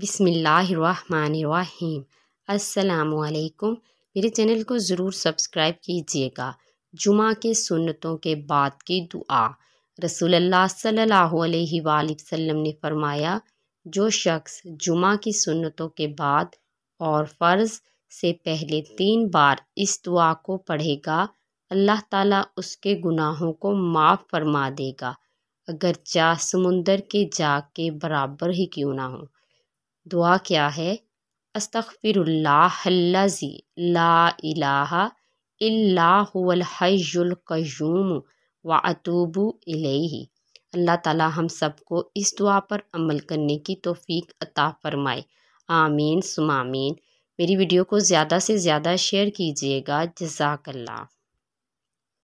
बिसमीम् असलकुम मेरे चैनल को ज़रूर सब्सक्राइब कीजिएगा जुमा के सुन्नतों के बाद की दुआ रसूलुल्लाह सल्लल्लाहु अलैहि वसल्लम ने फरमाया जो शख्स जुमा की सुन्नतों के बाद और फ़र्ज़ से पहले तीन बार इस दुआ को पढ़ेगा अल्लाह ताला उसके गुनाहों को माफ़ फरमा देगा अगर चाह समुंदर के जाग के बराबर ही क्यों ना हो दुआ क्या है अस्तफ़िरल्लाजी ला व अतूबू इलेही अल्लाह ताला हम सबको इस दुआ पर अमल करने की तोफ़ीक अता फ़रमाए आमीन सुमामीन मेरी वीडियो को ज़्यादा से ज़्यादा शेयर कीजिएगा जजाकल्ला